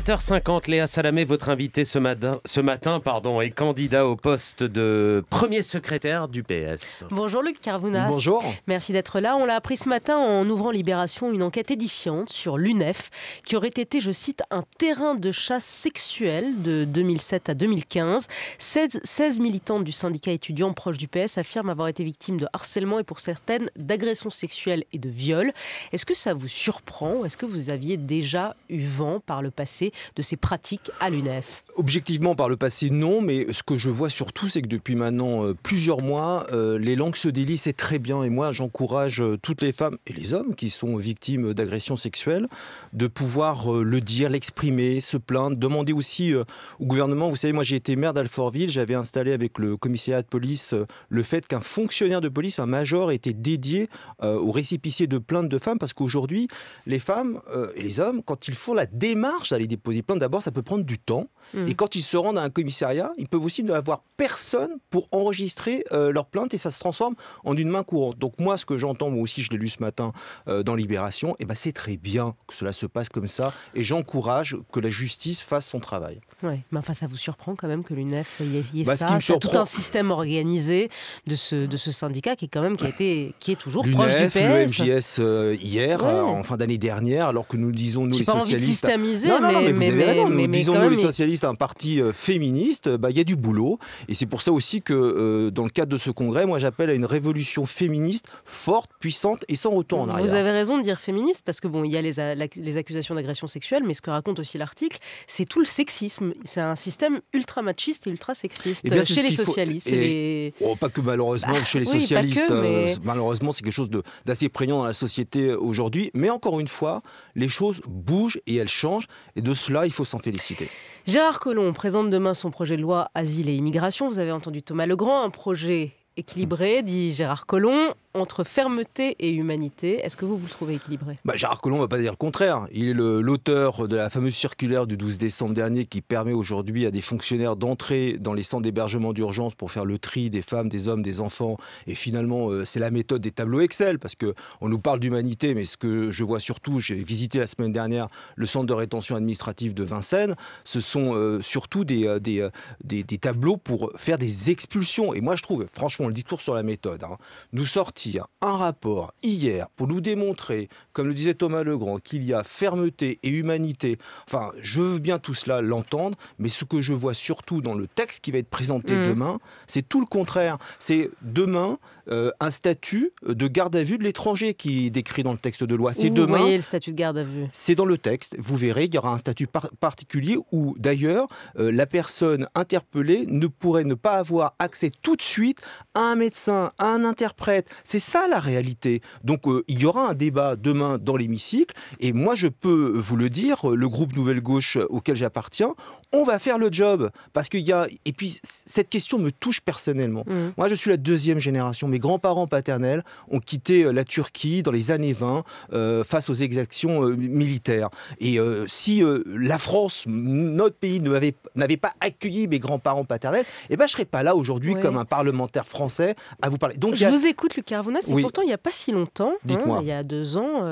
7h50, Léa Salamé, votre invité ce matin, pardon, est candidat au poste de premier secrétaire du PS. Bonjour Luc Carvounas. Bonjour. Merci d'être là. On l'a appris ce matin en ouvrant Libération une enquête édifiante sur l'UNEF qui aurait été, je cite, un terrain de chasse sexuelle de 2007 à 2015. 16, 16 militantes du syndicat étudiant proche du PS affirment avoir été victimes de harcèlement et pour certaines d'agressions sexuelles et de viols. Est-ce que ça vous surprend Est-ce que vous aviez déjà eu vent par le passé de ces pratiques à l'UNEF Objectivement, par le passé, non, mais ce que je vois surtout, c'est que depuis maintenant euh, plusieurs mois, euh, les langues se délient, c'est très bien. Et moi, j'encourage euh, toutes les femmes et les hommes qui sont victimes d'agressions sexuelles de pouvoir le dire, l'exprimer, se plaindre, demander aussi au gouvernement. Vous savez, moi, j'ai été maire d'Alfortville, j'avais installé avec le commissariat de police le fait qu'un fonctionnaire de police, un major, était dédié aux récipients de plaintes de femmes, parce qu'aujourd'hui, les femmes et les hommes, quand ils font la démarche d'aller poser plainte, d'abord, ça peut prendre du temps. Hmm. Et quand ils se rendent à un commissariat, ils peuvent aussi ne avoir personne pour enregistrer euh, leur plainte et ça se transforme en une main courante. Donc moi, ce que j'entends, moi aussi, je l'ai lu ce matin euh, dans Libération, et eh ben c'est très bien que cela se passe comme ça. Et j'encourage que la justice fasse son travail. Oui, mais enfin, ça vous surprend quand même que l'UNEF y ait, bah, ça. C'est tout un système organisé de ce, de ce syndicat qui est quand même qui a été, qui est toujours proche du PS. Le euh, hier, en fin d'année dernière, alors que nous disons nous les socialistes. Pas envie de systémiser, mais mais, vous avez raison. disons nous, les socialistes, un parti euh, féministe, bah, il y a du boulot. Et c'est pour ça aussi que, euh, dans le cadre de ce congrès, moi, j'appelle à une révolution féministe forte, puissante et sans retour en arrière. Vous avez raison de dire féministe, parce que, bon, il y a les, accusations d'agression sexuelle, mais ce que raconte aussi l'article, c'est tout le sexisme. C'est un système ultra machiste et ultra sexiste eh chez les socialistes. Et... Oh, pas que malheureusement bah chez les socialistes. Euh, malheureusement, c'est quelque chose d'assez prégnant dans la société aujourd'hui. Mais encore une fois, les choses bougent et elles changent. Et de cela, il faut s'en féliciter. Gérard Collomb présente demain son projet de loi Asile et Immigration. Vous avez entendu Thomas Legrand, un projet équilibré, dit Gérard Collomb entre fermeté et humanité. Est-ce que vous, vous le trouvez équilibré bah, Gérard Collomb ne va pas dire le contraire. Il est l'auteur de la fameuse circulaire du 12 décembre dernier qui permet aujourd'hui à des fonctionnaires d'entrer dans les centres d'hébergement d'urgence pour faire le tri des femmes, des hommes, des enfants. Et finalement, euh, c'est la méthode des tableaux Excel parce qu'on nous parle d'humanité, mais ce que je vois surtout, j'ai visité la semaine dernière le centre de rétention administrative de Vincennes, ce sont euh, surtout euh, des, des, tableaux pour faire des expulsions. Et moi, je trouve, franchement, le discours sur la méthode, hein, nous sortir un rapport hier pour nous démontrer, comme le disait Thomas Legrand, qu'il y a fermeté et humanité. Enfin, je veux bien tout cela l'entendre, mais ce que je vois surtout dans le texte qui va être présenté mm. demain, c'est tout le contraire. C'est demain euh, un statut de garde à vue de l'étranger qui est décrit dans le texte de loi. C'est demain. Vous voyez le statut de garde à vue. C'est dans le texte. Vous verrez, il y aura un statut particulier où, d'ailleurs, euh, la personne interpellée ne pourrait ne pas avoir accès tout de suite à un médecin, à un interprète. C'est ça la réalité. Donc euh, il y aura un débat demain dans l'hémicycle, et moi je peux vous le dire, le groupe Nouvelle Gauche euh, auquel j'appartiens, on va faire le job. Parce qu'il y a. Et puis, cette question me touche personnellement. Mm. Moi, je suis la deuxième génération. Mes grands-parents paternels ont quitté euh, la Turquie dans les années 20 euh, face aux exactions euh, militaires. Et si la France, notre pays, n'avait pas accueilli mes grands-parents paternels, eh ben, je ne serais pas là aujourd'hui comme un parlementaire français à vous parler. Donc, je vous écoute, Luc Arvona, C'est pourtant, il n'y a pas si longtemps, hein, il y a deux ans,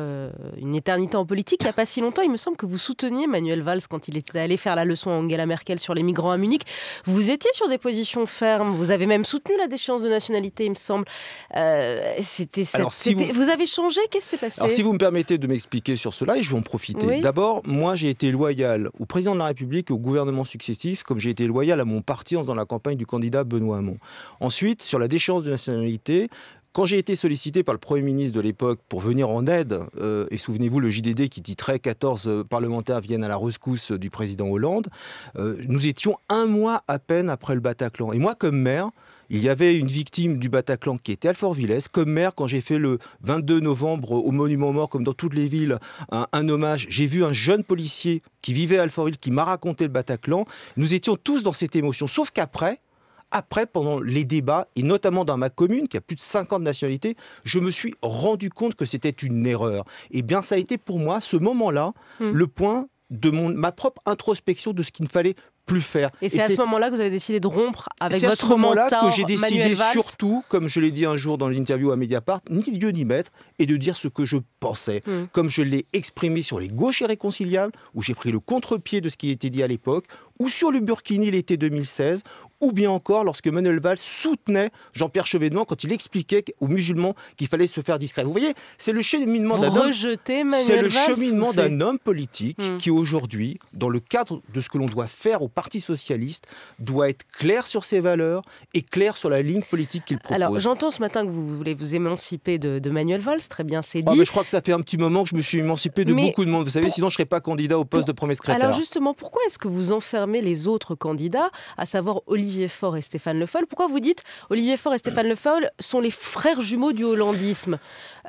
une éternité en politique, il n'y a pas si longtemps, il me semble que vous souteniez Manuel Valls quand il était allé faire la leçon en Angela Merkel sur les migrants à Munich. Vous étiez sur des positions fermes, vous avez même soutenu la déchéance de nationalité, il me semble. Euh, c'était, Alors, si vous... avez changé, qu'est-ce qui s'est passé Alors, si vous me permettez de m'expliquer sur cela, et je vais en profiter. D'abord, moi, j'ai été loyal au président de la République et au gouvernement successif, comme j'ai été loyal à mon parti en faisant la campagne du candidat Benoît Hamon. Ensuite, sur la déchéance de nationalité, quand j'ai été sollicité par le Premier ministre de l'époque pour venir en aide, euh, et souvenez-vous le JDD qui titrait 14 euh, parlementaires viennent à la rescousse euh, du président Hollande, nous étions un mois à peine après le Bataclan. Et moi, comme maire, il y avait une victime du Bataclan qui était Alfort-Villès. Comme maire, quand j'ai fait le 22 novembre au Monument Mort, comme dans toutes les villes, un, hommage, j'ai vu un jeune policier qui vivait à Alfortville qui m'a raconté le Bataclan. Nous étions tous dans cette émotion, sauf qu'après, après, pendant les débats, et notamment dans ma commune, qui a plus de 50 nationalités, je me suis rendu compte que c'était une erreur. Et eh bien, ça a été pour moi, ce moment-là, hmm. le point de ma propre introspection de ce qu'il ne fallait plus faire. Et, c'est à ce moment-là que vous avez décidé de rompre avec votre mentor C'est à ce moment-là que j'ai décidé surtout, comme je l'ai dit un jour dans l'interview à Mediapart, ni Dieu ni maître, et de dire ce que je pensais, hmm. comme je l'ai exprimé sur les gauches irréconciliables, où j'ai pris le contre-pied de ce qui était dit à l'époque, ou sur le Burkini l'été 2016, ou bien encore lorsque Manuel Valls soutenait Jean-Pierre Chevènement quand il expliquait aux musulmans qu'il fallait se faire discret. Vous voyez, c'est le cheminement d'un homme. homme politique hmm. qui aujourd'hui, dans le cadre de ce que l'on doit faire au Parti socialiste doit être clair sur ses valeurs et clair sur la ligne politique qu'il propose. Alors, j'entends ce matin que vous voulez vous émanciper de, Manuel Valls, très bien, c'est ah, dit. mais je crois que ça fait un petit moment que je me suis émancipé de beaucoup de monde. Vous savez, sinon je ne serais pas candidat au poste de premier secrétaire. Alors justement, pourquoi est-ce que vous enfermez les autres candidats, à savoir Olivier Faure et Stéphane Le Foll Pourquoi vous dites Olivier Faure et Stéphane Le Foll sont les frères jumeaux du hollandisme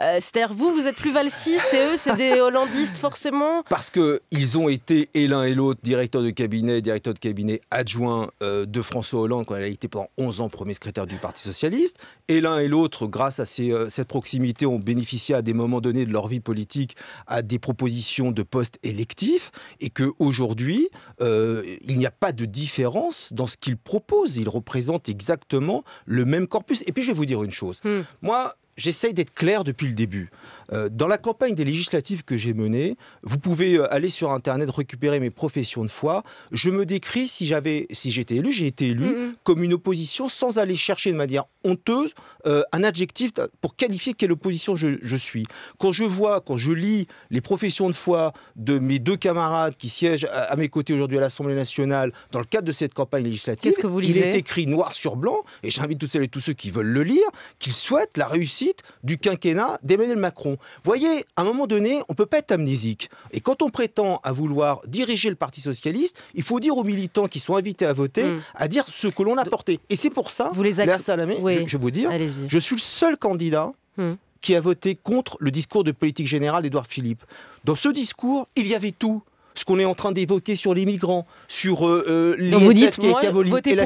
euh, C'est-à-dire, vous, vous êtes plus valsiste et eux, c'est des hollandistes, forcément Parce qu'ils ont été, et l'un et l'autre, directeur de cabinet, directeur de cabinet adjoint euh, de François Hollande quand elle a été pendant 11 ans premier secrétaire du Parti Socialiste. Et l'un et l'autre, grâce à euh, cette proximité, ont bénéficié à des moments donnés de leur vie politique à des propositions de postes électifs et qu'aujourd'hui, euh, il n'y a pas de différence dans ce qu'ils proposent. Ils représentent exactement le même corpus. Et puis je vais vous dire une chose. Hmm. Moi, j'essaye d'être clair depuis le début. Euh, dans la campagne des législatives que j'ai menée, vous pouvez euh, aller sur Internet récupérer mes professions de foi. Je me décris, si j'avais, si j'étais élu, j'ai été élu mm-hmm. comme une opposition sans aller chercher de manière honteuse euh, un adjectif pour qualifier quelle opposition je, suis. Quand je vois, quand je lis les professions de foi de mes deux camarades qui siègent à, mes côtés aujourd'hui à l'Assemblée nationale dans le cadre de cette campagne législative, il est écrit noir sur blanc, et j'invite tous celles et tous ceux qui veulent le lire, qu'ils souhaitent la réussite du quinquennat d'Emmanuel Macron. Voyez, à un moment donné, on ne peut pas être amnésique. Et quand on prétend à vouloir diriger le Parti socialiste, il faut dire aux militants qui sont invités à voter, hmm. à dire ce que l'on a porté. Et c'est pour ça, vous les Léa Salamé, je, vais vous dire, je suis le seul candidat hmm. qui a voté contre le discours de politique générale d'Édouard Philippe. Dans ce discours, il y avait tout ce qu'on est en train d'évoquer sur les migrants, sur les euh, euh, l'ISF qui a est abolie, et la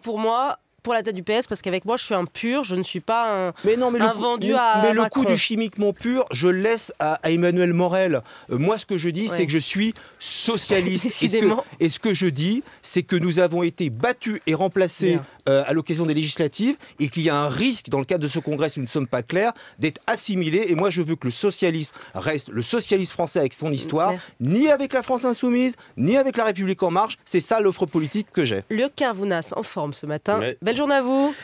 pour moi, pour la tête du PS parce qu'avec moi, je suis un pur, je ne suis pas un, mais vendu à. Mais le coup du chimiquement pur, je le laisse à, Emmanuel Morel. Euh, moi, ce que je dis, c'est que je suis socialiste. Et, ce que, ce que, je dis, c'est que nous avons été battus et remplacés euh, à l'occasion des législatives et qu'il y a un risque, dans le cadre de ce congrès, si nous ne sommes pas clairs, d'être assimilés. Et moi, je veux que le socialiste reste le socialiste français avec son histoire, ni avec la France insoumise, ni avec la République en marche. C'est ça l'offre politique que j'ai. Le Carvounas, en forme ce matin. Belle journée à vous.